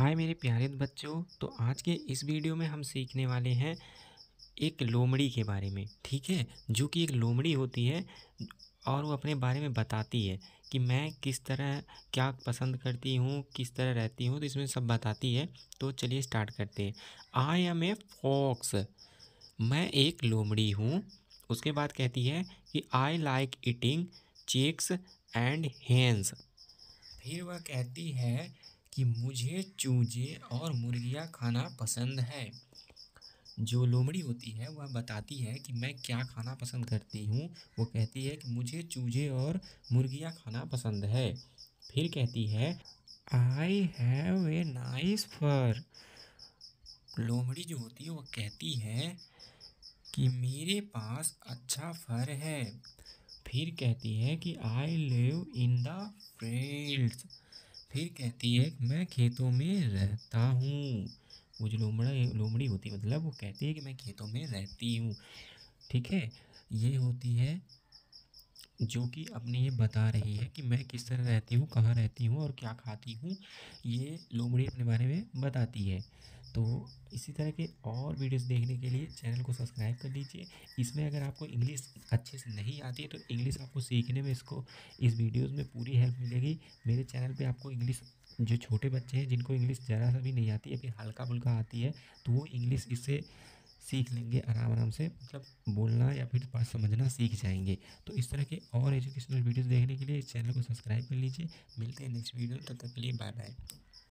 हाय मेरे प्यारे बच्चों तो आज के इस वीडियो में हम सीखने वाले हैं एक लोमड़ी के बारे में ठीक है जो कि एक लोमड़ी होती है और वो अपने बारे में बताती है कि मैं किस तरह क्या पसंद करती हूँ किस तरह रहती हूँ तो इसमें सब बताती है तो चलिए स्टार्ट करते हैं आई एम ए फॉक्स मैं एक लोमड़ी हूँ उसके बाद कहती है कि I like eating chicks and hens फिर वह कहती है कि मुझे चूजे और मुर्गियाँ खाना पसंद है जो लोमड़ी होती है वह बताती है कि मैं क्या खाना पसंद करती हूँ वो कहती है कि मुझे चूजे और मुर्गियाँ खाना पसंद है फिर कहती है आई हैव ए नाइस फर लोमड़ी जो होती है वो कहती है कि मेरे पास अच्छा फर है फिर कहती है कि I live in the fields फिर कहती है मैं खेतों में रहता हूँ वो जो लोमड़ा लोमड़ी होती है मतलब वो कहती है कि मैं खेतों में रहती हूँ ठीक है ये होती है जो कि अपने ये बता रही है कि मैं किस तरह रहती हूँ कहाँ रहती हूँ और क्या खाती हूँ ये लोमड़ी अपने बारे में बताती है तो इसी तरह के और वीडियोस देखने के लिए चैनल को सब्सक्राइब कर लीजिए इसमें अगर आपको इंग्लिश अच्छे से नहीं आती है तो इंग्लिश आपको सीखने में इसको इस वीडियोस में पूरी हेल्प मिलेगी मेरे चैनल पे आपको इंग्लिश जो छोटे बच्चे हैं जिनको इंग्लिश ज़रा सा भी नहीं आती है फिर हल्का फुल्का आती है तो वो इंग्लिश इससे सीख लेंगे आराम आराम से मतलब बोलना या फिर बात समझना सीख जाएंगे तो इस तरह के और एजुकेशनल वीडियोस देखने के लिए इस चैनल को सब्सक्राइब कर लीजिए मिलते हैं नेक्स्ट वीडियो तब तक के लिए बाय बाय